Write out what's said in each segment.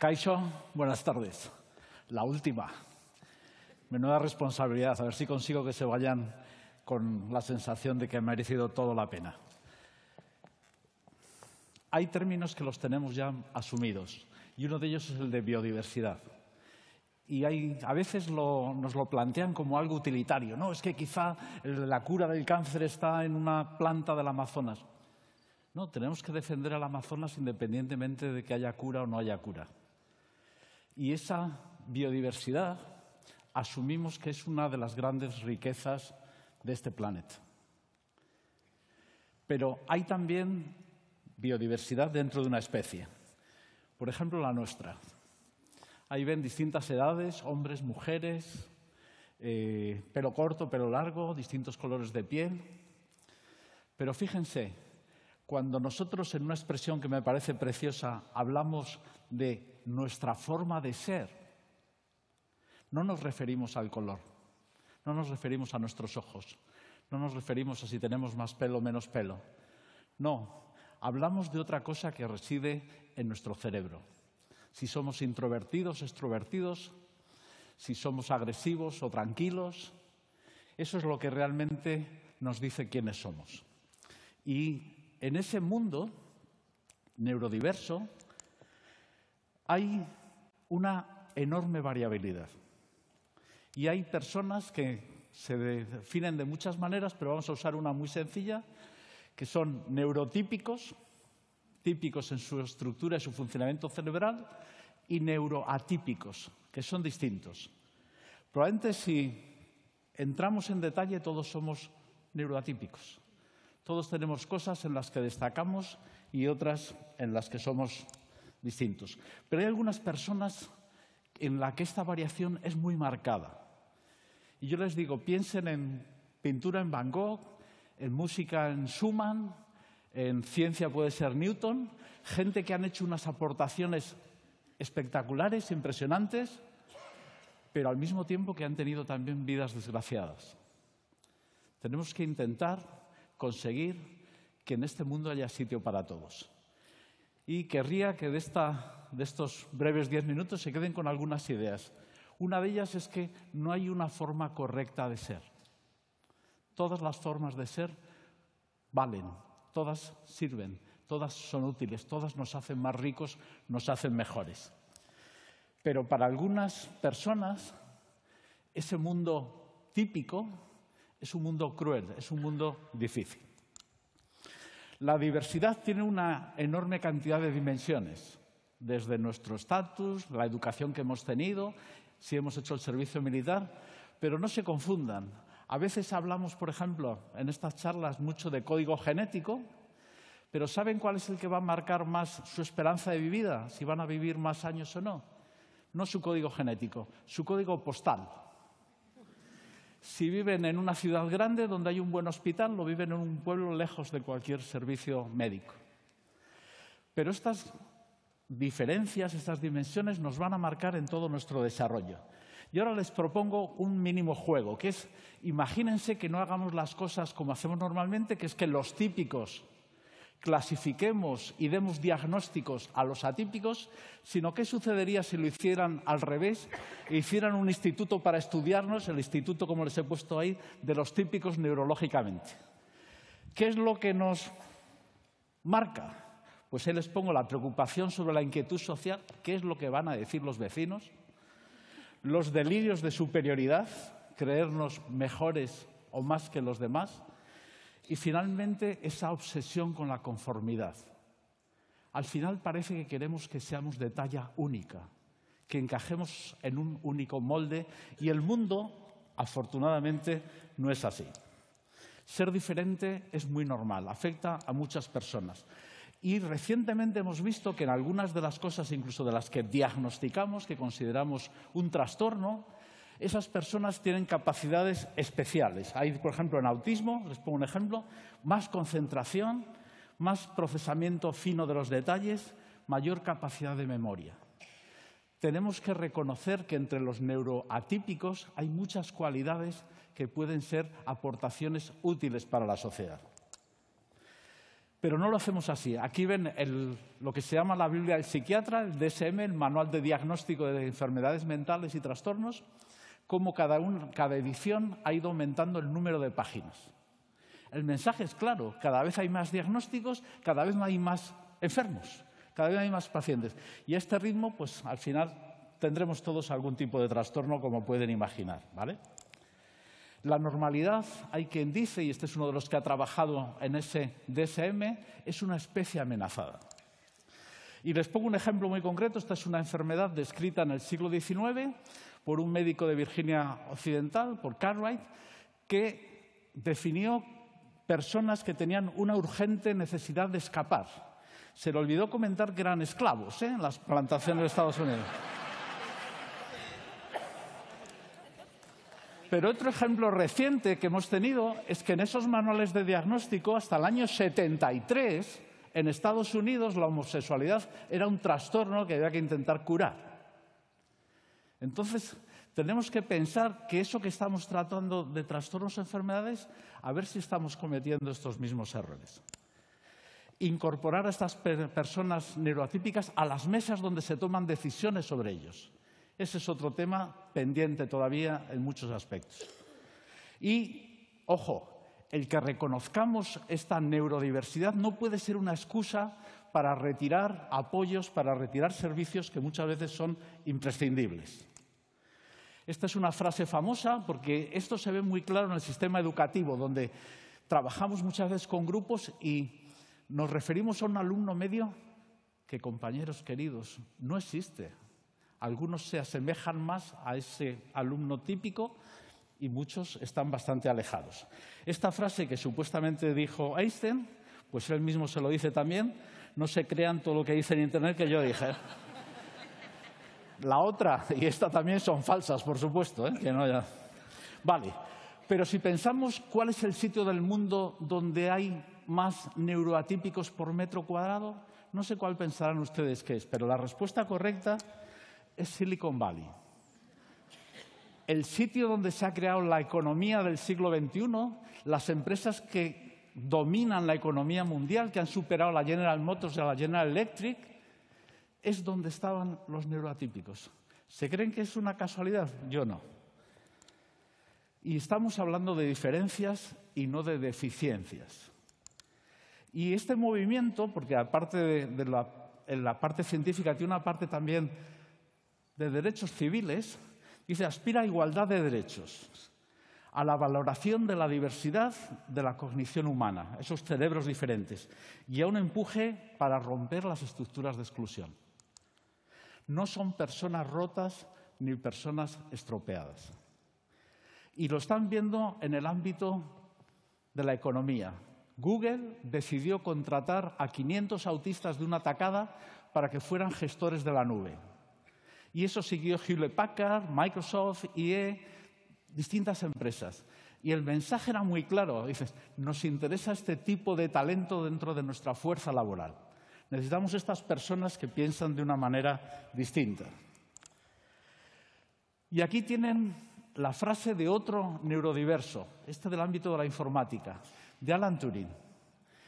Kaisho, buenas tardes. La última. Menuda responsabilidad. A ver si consigo que se vayan con la sensación de que ha merecido todo la pena. Hay términos que los tenemos ya asumidos y uno de ellos es el de biodiversidad. Y hay, a veces nos lo plantean como algo utilitario. No, es que quizá la cura del cáncer está en una planta del Amazonas. No, tenemos que defender al Amazonas independientemente de que haya cura o no haya cura. Y esa biodiversidad asumimos que es una de las grandes riquezas de este planeta. Pero hay también biodiversidad dentro de una especie. Por ejemplo, la nuestra. Ahí ven distintas edades, hombres, mujeres, eh, pelo corto, pelo largo, distintos colores de piel. Pero fíjense, cuando nosotros, en una expresión que me parece preciosa, hablamos de nuestra forma de ser, no nos referimos al color, no nos referimos a nuestros ojos, no nos referimos a si tenemos más pelo o menos pelo. No, hablamos de otra cosa que reside en nuestro cerebro. Si somos introvertidos, extrovertidos, si somos agresivos o tranquilos, eso es lo que realmente nos dice quiénes somos. Y en ese mundo neurodiverso hay una enorme variabilidad. Y hay personas que se definen de muchas maneras, pero vamos a usar una muy sencilla, que son neurotípicos, típicos en su estructura y su funcionamiento cerebral, y neuroatípicos, que son distintos. Probablemente si entramos en detalle todos somos neuroatípicos. Todos tenemos cosas en las que destacamos y otras en las que somos distintos. Pero hay algunas personas en las que esta variación es muy marcada. Y yo les digo, piensen en pintura en Van Gogh, en música en Schumann, en ciencia puede ser Newton, gente que han hecho unas aportaciones espectaculares, impresionantes, pero al mismo tiempo que han tenido también vidas desgraciadas. Tenemos que intentar conseguir que en este mundo haya sitio para todos. Y querría que de, de estos breves diez minutos se queden con algunas ideas. Una de ellas es que no hay una forma correcta de ser. Todas las formas de ser valen, todas sirven, todas son útiles, todas nos hacen más ricos, nos hacen mejores. Pero para algunas personas, ese mundo típico, es un mundo cruel, es un mundo difícil. La diversidad tiene una enorme cantidad de dimensiones, desde nuestro estatus, la educación que hemos tenido, si hemos hecho el servicio militar, pero no se confundan. A veces hablamos, por ejemplo, en estas charlas mucho de código genético, pero ¿saben cuál es el que va a marcar más su esperanza de vida? Si van a vivir más años o no. No su código genético, su código postal. Si viven en una ciudad grande donde hay un buen hospital, lo viven en un pueblo lejos de cualquier servicio médico. Pero estas diferencias, estas dimensiones nos van a marcar en todo nuestro desarrollo. Y ahora les propongo un mínimo juego, que es, imagínense que no hagamos las cosas como hacemos normalmente, que es que los típicos clasifiquemos y demos diagnósticos a los atípicos, sino qué sucedería si lo hicieran al revés, e hicieran un instituto para estudiarnos, el instituto, como les he puesto ahí, de los típicos neurológicamente. ¿Qué es lo que nos marca? Pues ahí les pongo la preocupación sobre la inquietud social, qué es lo que van a decir los vecinos, los delirios de superioridad, creernos mejores o más que los demás, y finalmente, esa obsesión con la conformidad. Al final parece que queremos que seamos de talla única, que encajemos en un único molde y el mundo, afortunadamente, no es así. Ser diferente es muy normal, afecta a muchas personas. Y recientemente hemos visto que en algunas de las cosas, incluso de las que diagnosticamos, que consideramos un trastorno, esas personas tienen capacidades especiales. Hay, por ejemplo, en autismo, les pongo un ejemplo, más concentración, más procesamiento fino de los detalles, mayor capacidad de memoria. Tenemos que reconocer que entre los neuroatípicos hay muchas cualidades que pueden ser aportaciones útiles para la sociedad. Pero no lo hacemos así. Aquí ven lo que se llama la Biblia del psiquiatra, el DSM, el Manual de Diagnóstico de Enfermedades Mentales y Trastornos, cómo cada, edición ha ido aumentando el número de páginas. El mensaje es claro, cada vez hay más diagnósticos, cada vez hay más enfermos, cada vez hay más pacientes. Y a este ritmo, pues al final tendremos todos algún tipo de trastorno, como pueden imaginar. ¿vale? La normalidad, hay quien dice, y este es uno de los que ha trabajado en ese DSM, es una especie amenazada. Y les pongo un ejemplo muy concreto. Esta es una enfermedad descrita en el siglo XIX por un médico de Virginia Occidental, por Cartwright, que definió personas que tenían una urgente necesidad de escapar. Se le olvidó comentar que eran esclavos ¿eh? en las plantaciones de Estados Unidos. Pero otro ejemplo reciente que hemos tenido es que en esos manuales de diagnóstico, hasta el año 73, en Estados Unidos la homosexualidad era un trastorno que había que intentar curar. Entonces, tenemos que pensar que eso que estamos tratando de trastornos o enfermedades, a ver si estamos cometiendo estos mismos errores. Incorporar a estas personas neuroatípicas a las mesas donde se toman decisiones sobre ellos. Ese es otro tema pendiente todavía en muchos aspectos. Y, ojo, el que reconozcamos esta neurodiversidad no puede ser una excusa para retirar apoyos, para retirar servicios que muchas veces son imprescindibles. Esta es una frase famosa porque esto se ve muy claro en el sistema educativo, donde trabajamos muchas veces con grupos y nos referimos a un alumno medio que, compañeros queridos, no existe. Algunos se asemejan más a ese alumno típico y muchos están bastante alejados. Esta frase que supuestamente dijo Einstein, pues él mismo se lo dice también, no se crean todo lo que dice en Internet que yo dije. ¿eh? La otra y esta también son falsas, por supuesto. ¿eh? Que no Vale, pero si pensamos cuál es el sitio del mundo donde hay más neuroatípicos por metro cuadrado, no sé cuál pensarán ustedes que es, pero la respuesta correcta es Silicon Valley. El sitio donde se ha creado la economía del siglo XXI, las empresas que dominan la economía mundial, que han superado a la General Motors y a la General Electric, es donde estaban los neuroatípicos. ¿Se creen que es una casualidad? Yo no. Y estamos hablando de diferencias y no de deficiencias. Y este movimiento, porque aparte de, la, la parte científica tiene una parte también de derechos civiles, dice aspira a igualdad de derechos a la valoración de la diversidad de la cognición humana, esos cerebros diferentes, y a un empuje para romper las estructuras de exclusión. No son personas rotas ni personas estropeadas. Y lo están viendo en el ámbito de la economía. Google decidió contratar a 500 autistas de una tacada para que fueran gestores de la nube. Y eso siguió Hewlett Packard, Microsoft, IE, distintas empresas. Y el mensaje era muy claro. Dices, nos interesa este tipo de talento dentro de nuestra fuerza laboral. Necesitamos estas personas que piensan de una manera distinta. Y aquí tienen la frase de otro neurodiverso, este del ámbito de la informática, de Alan Turing.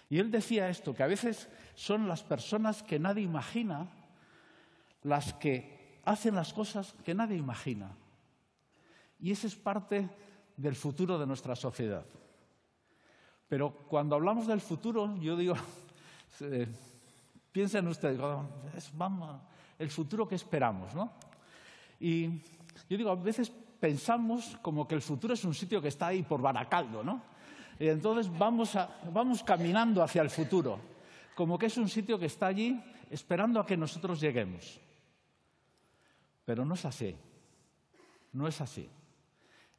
Y él decía esto, que a veces son las personas que nadie imagina las que hacen las cosas que nadie imagina. Y ese es parte del futuro de nuestra sociedad. Pero cuando hablamos del futuro, yo digo, eh, piensen ustedes, vamos, el futuro que esperamos, ¿no? Y yo digo, a veces pensamos como que el futuro es un sitio que está ahí por Baracaldo, ¿no? Y entonces vamos, vamos caminando hacia el futuro, como que es un sitio que está allí esperando a que nosotros lleguemos. Pero no es así, no es así.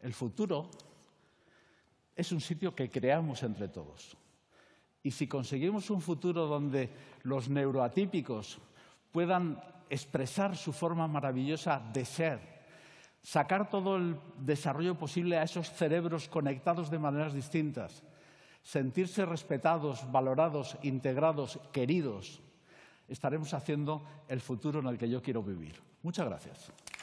El futuro es un sitio que creamos entre todos. Y si conseguimos un futuro donde los neuroatípicos puedan expresar su forma maravillosa de ser, sacar todo el desarrollo posible a esos cerebros conectados de maneras distintas, sentirse respetados, valorados, integrados, queridos, estaremos haciendo el futuro en el que yo quiero vivir. Muchas gracias.